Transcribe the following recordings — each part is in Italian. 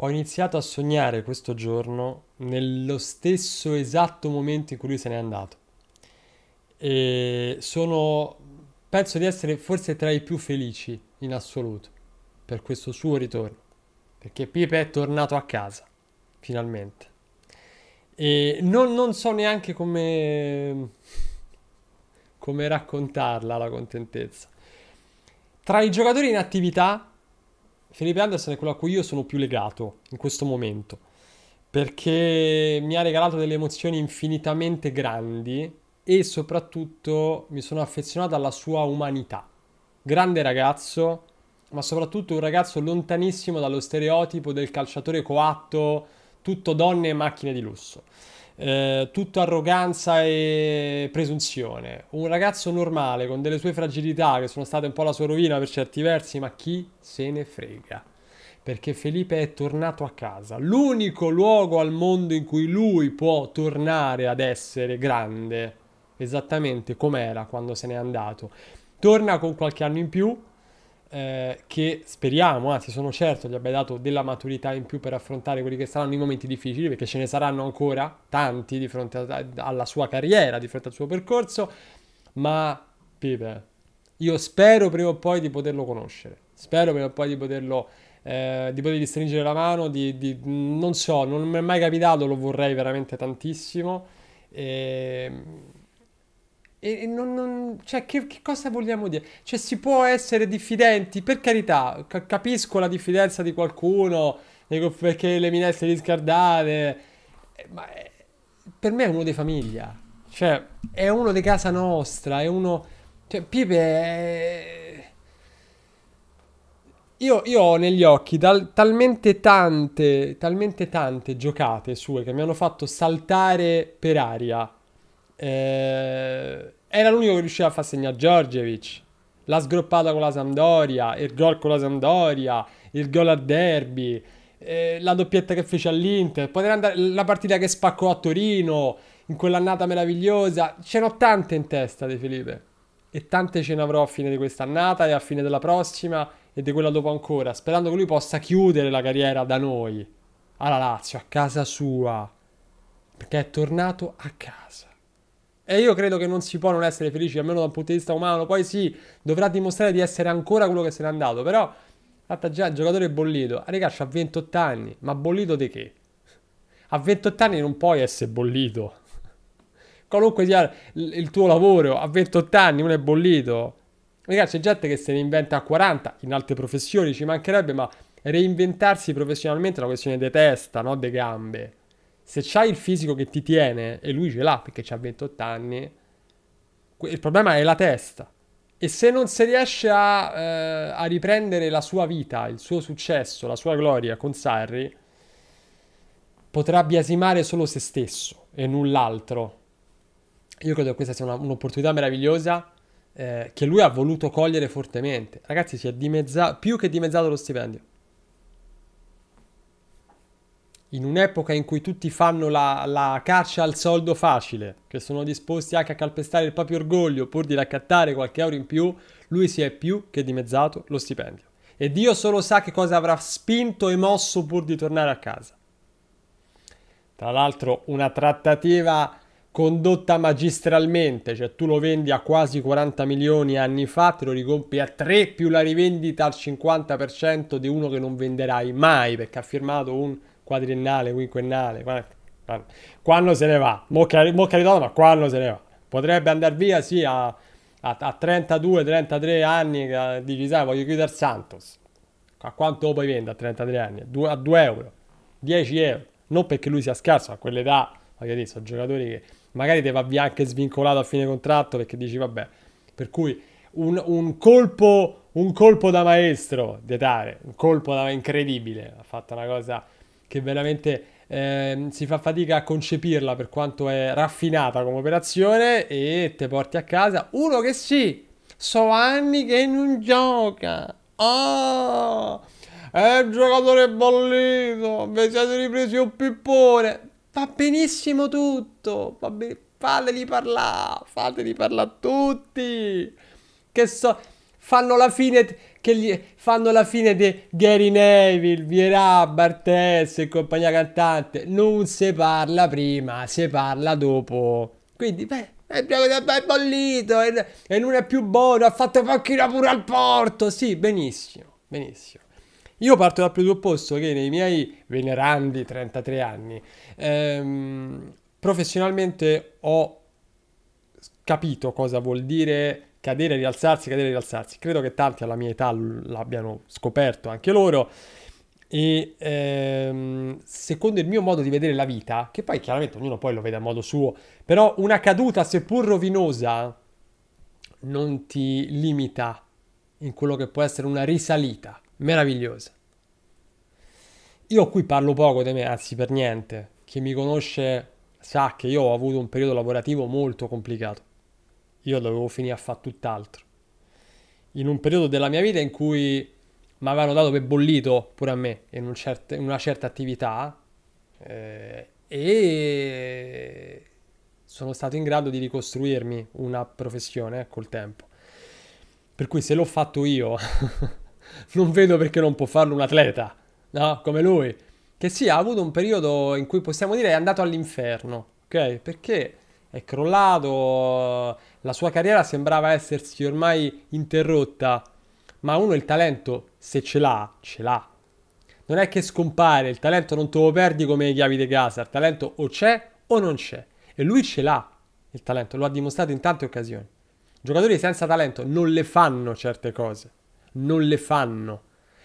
Ho iniziato a sognare questo giorno nello stesso esatto momento in cui lui se n'è andato. E sono, penso di essere forse tra i più felici in assoluto per questo suo ritorno, perché Pipe è tornato a casa, finalmente. E non, non so neanche come, come raccontarla la contentezza. Tra i giocatori in attività Felipe Anderson è quello a cui io sono più legato in questo momento, perché mi ha regalato delle emozioni infinitamente grandi e soprattutto mi sono affezionato alla sua umanità. Grande ragazzo, ma soprattutto un ragazzo lontanissimo dallo stereotipo del calciatore coatto, tutto donne e macchine di lusso eh, tutta arroganza e presunzione. Un ragazzo normale con delle sue fragilità che sono state un po' la sua rovina per certi versi, ma chi se ne frega? Perché Felipe è tornato a casa, l'unico luogo al mondo in cui lui può tornare ad essere grande, esattamente come era quando se n'è andato. Torna con qualche anno in più, eh, che speriamo, anzi sono certo gli abbia dato della maturità in più per affrontare quelli che saranno i momenti difficili, perché ce ne saranno ancora tanti di fronte a, alla sua carriera, di fronte al suo percorso, ma Pipe, io spero prima o poi di poterlo conoscere, spero prima o poi di poterlo... Eh, di potergli stringere la mano, di, di, non so, non mi è mai capitato, lo vorrei veramente tantissimo. E ehm, e, non, non, cioè, che, che, cosa vogliamo dire? Cioè, si può essere diffidenti, per carità, capisco la diffidenza di qualcuno perché le minestre riscaldate, eh, ma è, eh, per me è uno di famiglia, cioè, è uno di casa nostra, è uno... Cioè, Pipe è... Eh, io, io, ho negli occhi tal- talmente tante, talmente tante giocate sue che mi hanno fatto saltare per aria. Era l'unico che riusciva a far segnare Giorgevic. La sgroppata con la Sampdoria, il gol con la Sampdoria, il gol al derby, eh, la doppietta che fece all'Inter, andare, la partita che spaccò a Torino, in quell'annata meravigliosa. Ce n'ho tante in testa di Felipe. E tante ce ne avrò a fine di quest'annata e a fine della prossima e di quella dopo ancora, sperando che lui possa chiudere la carriera da noi, alla Lazio, a casa sua, perché è tornato a casa. E io credo che non si può non essere felici, almeno da un punto di vista umano. Poi sì, dovrà dimostrare di essere ancora quello che se n'è andato. Però, fatta già, il giocatore è bollito. Ah, ragazzi, ha 28 anni. Ma bollito di che? A 28 anni non puoi essere bollito. Qualunque sia il tuo lavoro, a 28 anni uno è bollito. Ragazzi, c'è gente che se ne inventa a 40, in altre professioni ci mancherebbe, ma reinventarsi professionalmente è una questione di testa, no? De gambe se c'hai il fisico che ti tiene, e lui ce l'ha perché ha 28 anni, il problema è la testa. E se non si riesce a, eh, a, riprendere la sua vita, il suo successo, la sua gloria con Sarri, potrà biasimare solo se stesso e null'altro. Io credo che questa sia una, un'opportunità meravigliosa eh, che lui ha voluto cogliere fortemente. Ragazzi, si è dimezzato, più che dimezzato lo stipendio in un'epoca in cui tutti fanno la, la, caccia al soldo facile, che sono disposti anche a calpestare il proprio orgoglio pur di raccattare qualche euro in più, lui si è più che dimezzato lo stipendio. E Dio solo sa che cosa avrà spinto e mosso pur di tornare a casa. Tra l'altro una trattativa condotta magistralmente, cioè tu lo vendi a quasi 40 milioni anni fa, te lo ricompi a 3 più la rivendita al 50% di uno che non venderai mai perché ha firmato un quadriennale, quinquennale, quando, se ne va? Mo caritato, ma quando se ne va? Potrebbe andare via, sì, a, a, a 32-33 anni, eh, dici, sai, voglio chiudere Santos. A quanto poi vende a 33 anni? Du, a 2 euro, 10 euro. Non perché lui sia scarso, a quell'età, voglio dire, sono giocatori che magari te va via anche svincolato a fine contratto perché dici, vabbè, per cui... Un, un, colpo, un colpo da maestro di Tare, un colpo da, incredibile, ha fatto una cosa che veramente eh, si fa fatica a concepirla per quanto è raffinata come operazione e te porti a casa uno che sì, so anni che non gioca. Oh, è un giocatore bollito, vi siete ripresi un pippone. Va benissimo tutto, va bene, fateli parlare, fateli parlare a tutti. Che so, fanno la fine che gli fanno la fine di Gary Neville, Vierà, Bartez e compagnia cantante. Non si parla prima, si parla dopo. Quindi, beh, è proprio è bollito e, e non è più buono, ha fatto pochino pure al porto. Sì, benissimo, benissimo. Io parto dal presupposto che nei miei venerandi 33 anni ehm, professionalmente ho capito cosa vuol dire cadere, rialzarsi, cadere, rialzarsi. Credo che tanti alla mia età l'abbiano scoperto anche loro. E ehm, secondo il mio modo di vedere la vita, che poi chiaramente ognuno poi lo vede a modo suo, però una caduta seppur rovinosa non ti limita in quello che può essere una risalita meravigliosa. Io qui parlo poco di me, anzi per niente. Chi mi conosce sa che io ho avuto un periodo lavorativo molto complicato io dovevo finire a fare tutt'altro. In un periodo della mia vita in cui mi avevano dato per bollito pure a me in, un certo, in una certa attività eh, e sono stato in grado di ricostruirmi una professione col tempo. Per cui se l'ho fatto io, non vedo perché non può farlo un atleta, no? Come lui, che sì, ha avuto un periodo in cui possiamo dire è andato all'inferno, ok? Perché è crollato, la sua carriera sembrava essersi ormai interrotta, ma uno il talento, se ce l'ha, ce l'ha. Non è che scompare, il talento non te lo perdi come le chiavi di casa, il talento o c'è o non c'è. E lui ce l'ha, il talento, lo ha dimostrato in tante occasioni. Giocatori senza talento non le fanno certe cose, non le fanno.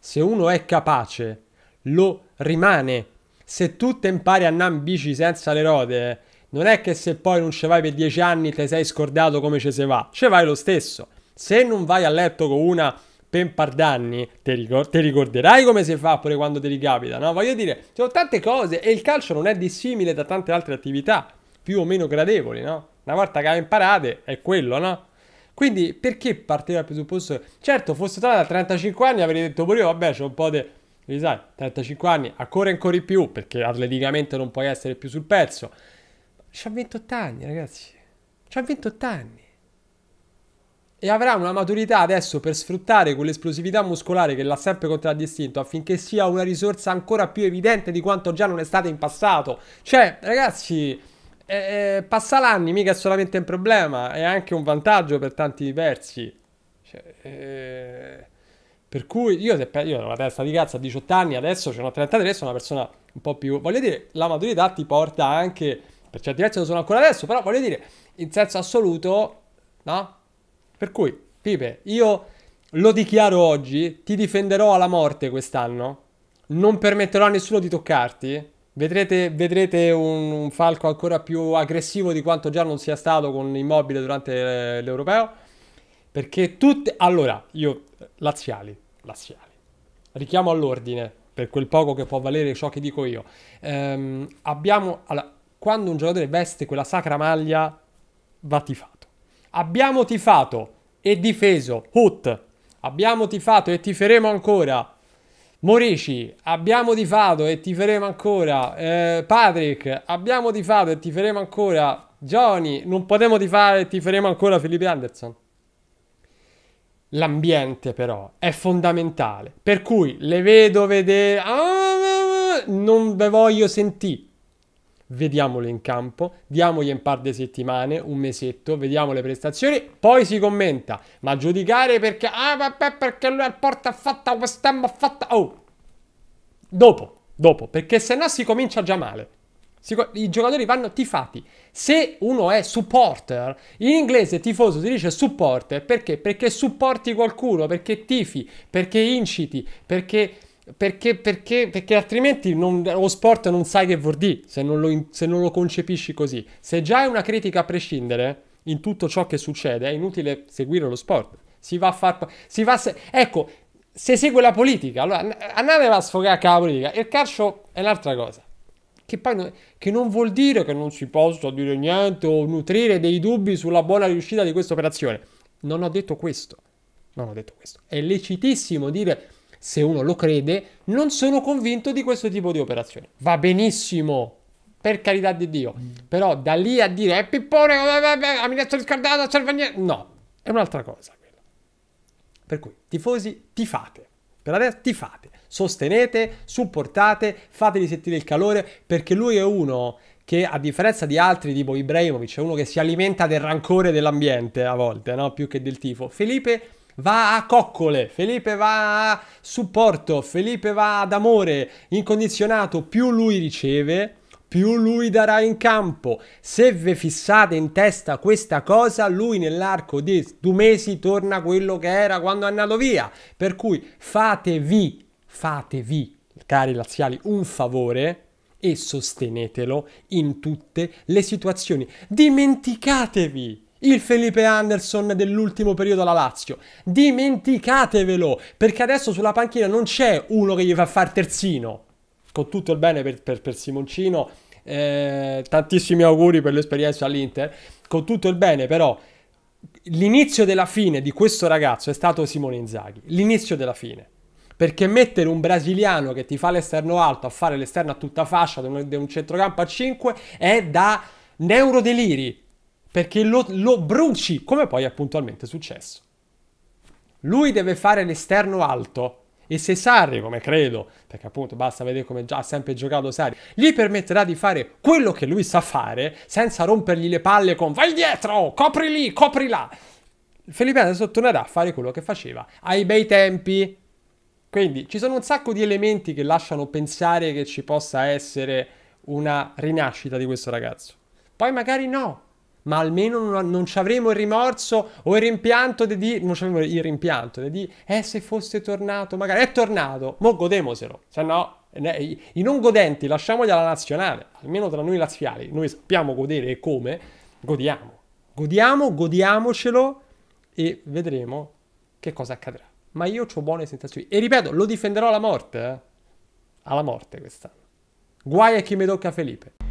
Se uno è capace, lo rimane. Se tu te impari a Nambici senza le rode, non è che se poi non ci vai per dieci anni ti sei scordato come ci si va, ci vai lo stesso. Se non vai a letto con una per d'anni, te, ricor- te ricorderai come si fa pure quando ti ricapita, no? Voglio dire, ci sono tante cose e il calcio non è dissimile da tante altre attività, più o meno gradevoli, no? Una volta che hai imparato è quello, no? Quindi perché partire dal presupposto? Certo, fosse stata a 35 anni avrei detto pure io, vabbè, c'è un po' di... Sai, 35 anni, ancora ancora di più, perché atleticamente non puoi essere più sul pezzo. C'ha 28 anni, ragazzi. C'ha 28 anni. E avrà una maturità adesso per sfruttare quell'esplosività muscolare che l'ha sempre contraddistinto affinché sia una risorsa ancora più evidente di quanto già non è stata in passato. Cioè, ragazzi, eh, eh passa l'anni, mica è solamente un problema, è anche un vantaggio per tanti versi. Cioè, eh, per cui io, se, io ho una testa di cazzo a 18 anni, adesso ce cioè, ne ho 33, sono una persona un po' più... Voglio dire, la maturità ti porta anche per certi versi lo sono ancora adesso, però voglio dire, in senso assoluto, no? Per cui, Pipe, io lo dichiaro oggi, ti difenderò alla morte quest'anno, non permetterò a nessuno di toccarti, Vedrete, vedrete un, un, Falco ancora più aggressivo di quanto già non sia stato con Immobile durante eh, l'Europeo. Perché tutte... Allora, io... Laziali, laziali. Richiamo all'ordine, per quel poco che può valere ciò che dico io. Ehm, abbiamo... Allora, quando un giocatore veste quella sacra maglia va tifato. Abbiamo tifato e difeso Hut, abbiamo tifato e tiferemo ancora Morici, abbiamo tifato e tiferemo ancora eh, Patrick, abbiamo tifato e tiferemo ancora Johnny, non potremo tifare e tiferemo ancora Filippo Anderson. L'ambiente però è fondamentale, per cui le vedo vedere... Ah, non ve voglio sentire vediamolo in campo, diamogli un par di settimane, un mesetto, vediamo le prestazioni, poi si commenta, ma giudicare perché, ah vabbè, perché lui al porta ha fatta, quest'anno ha fatta, oh, dopo, dopo, perché se no si comincia già male. Si, I giocatori vanno tifati. Se uno è supporter, in inglese tifoso si dice supporter perché? Perché supporti qualcuno, perché tifi, perché inciti, perché perché, perché, perché altrimenti non, lo sport non sai che vuol dire se non, lo, se non lo concepisci così. Se già è una critica a prescindere in tutto ciò che succede, è inutile seguire lo sport. Si va a far... Si va se, ecco, se segue la politica, allora andate a sfogare la politica. Il calcio è un'altra cosa. Che, poi, che non vuol dire che non si possa dire niente o nutrire dei dubbi sulla buona riuscita di questa operazione. Non ho detto questo. Non ho detto questo. È lecitissimo dire se uno lo crede, non sono convinto di questo tipo di operazione. Va benissimo, per carità di Dio. Mm. Però da lì a dire, è eh, pippone, amministro riscaldato, non serve a niente. No, è un'altra cosa. Quella. Per cui, tifosi, tifate. Per adesso tifate, sostenete, supportate, fateli sentire il calore, perché lui è uno che a differenza di altri tipo Ibrahimovic è uno che si alimenta del rancore dell'ambiente a volte, no? più che del tifo. Felipe va a coccole, Felipe va a supporto, Felipe va ad amore incondizionato, più lui riceve, più lui darà in campo. Se vi fissate in testa questa cosa, lui nell'arco di due mesi torna quello che era quando è andato via. Per cui fatevi, fatevi, cari laziali, un favore e sostenetelo in tutte le situazioni. Dimenticatevi il Felipe Anderson dell'ultimo periodo alla Lazio. Dimenticatevelo, perché adesso sulla panchina non c'è uno che gli fa far terzino. Con tutto il bene per, per, per Simoncino, eh, tantissimi auguri per l'esperienza all'Inter. Con tutto il bene, però, l'inizio della fine di questo ragazzo è stato Simone Inzaghi. L'inizio della fine. Perché mettere un brasiliano che ti fa l'esterno alto a fare l'esterno a tutta fascia di un, centrocampo a 5 è da neurodeliri perché lo, lo bruci, come poi è puntualmente successo. Lui deve fare l'esterno alto e se Sarri, come credo, perché appunto basta vedere come già ha sempre giocato Sarri, gli permetterà di fare quello che lui sa fare senza rompergli le palle con vai dietro, copri lì, copri là. Felipe adesso tornerà a fare quello che faceva ai bei tempi. Quindi ci sono un sacco di elementi che lasciano pensare che ci possa essere una rinascita di questo ragazzo. Poi magari no, ma almeno non, non ci avremo il rimorso o il rimpianto di, dire, non ci avremo il rimpianto di, dire, eh se fosse tornato, magari è tornato, mo godemoselo, se no i non godenti lasciamogli alla nazionale, almeno tra noi laziali, noi sappiamo godere e come, godiamo, godiamo, godiamocelo e vedremo che cosa accadrà. Ma io ho buone sensazioni e ripeto, lo difenderò alla morte, eh? alla morte quest'anno. Guai a chi mi tocca Felipe.